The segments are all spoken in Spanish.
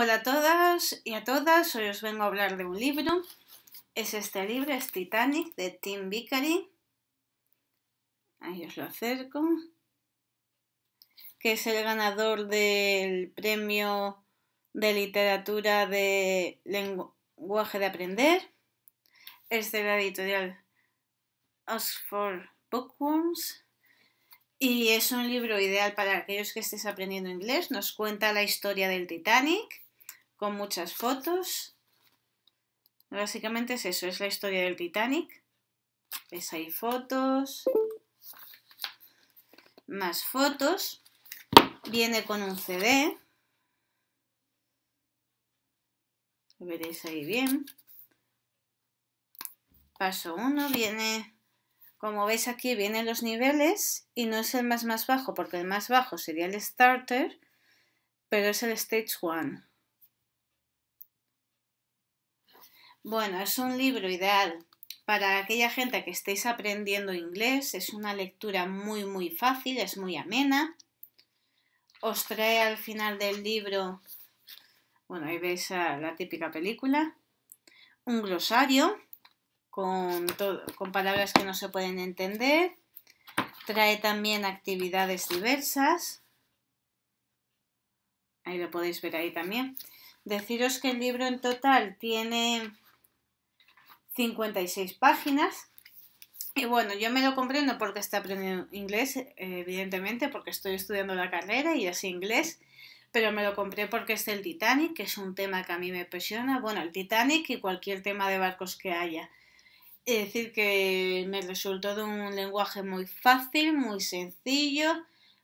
Hola a todas y a todas, hoy os vengo a hablar de un libro. Es este libro, es Titanic, de Tim Vickery. Ahí os lo acerco. Que es el ganador del premio de literatura de lenguaje de aprender. Es de la editorial Oxford Bookworms. Y es un libro ideal para aquellos que estéis aprendiendo inglés. Nos cuenta la historia del Titanic con muchas fotos. Básicamente es eso, es la historia del Titanic. Ves ahí fotos, más fotos. Viene con un CD. Lo veréis ahí bien. Paso 1 viene, como veis aquí, vienen los niveles y no es el más más bajo, porque el más bajo sería el starter, pero es el stage 1. Bueno, es un libro ideal para aquella gente que estéis aprendiendo inglés. Es una lectura muy, muy fácil, es muy amena. Os trae al final del libro, bueno, ahí veis la típica película, un glosario con, con palabras que no se pueden entender. Trae también actividades diversas. Ahí lo podéis ver ahí también. Deciros que el libro en total tiene 56 páginas. Y bueno, yo me lo compré no porque está aprendiendo inglés, eh, evidentemente, porque estoy estudiando la carrera y es inglés, pero me lo compré porque es el Titanic, que es un tema que a mí me apasiona. Bueno, el Titanic y cualquier tema de barcos que haya. Es decir, que me resultó de un lenguaje muy fácil, muy sencillo,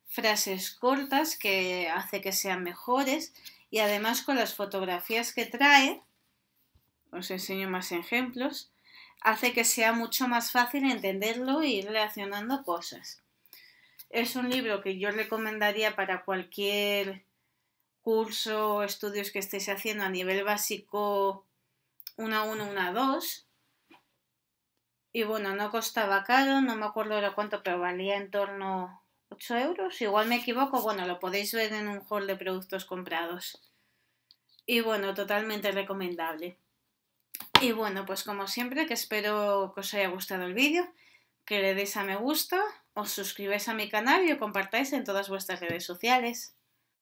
frases cortas que hace que sean mejores y además con las fotografías que trae, os enseño más ejemplos, hace que sea mucho más fácil entenderlo y e ir relacionando cosas. Es un libro que yo recomendaría para cualquier curso o estudios que estéis haciendo a nivel básico 1 1, 1 2. Y bueno, no costaba caro, no me acuerdo ahora cuánto, pero valía en torno a 8 euros. Igual me equivoco, bueno, lo podéis ver en un hall de productos comprados. Y bueno, totalmente recomendable. Y bueno, pues como siempre, que espero que os haya gustado el vídeo, que le deis a me gusta, os suscribáis a mi canal y os compartáis en todas vuestras redes sociales.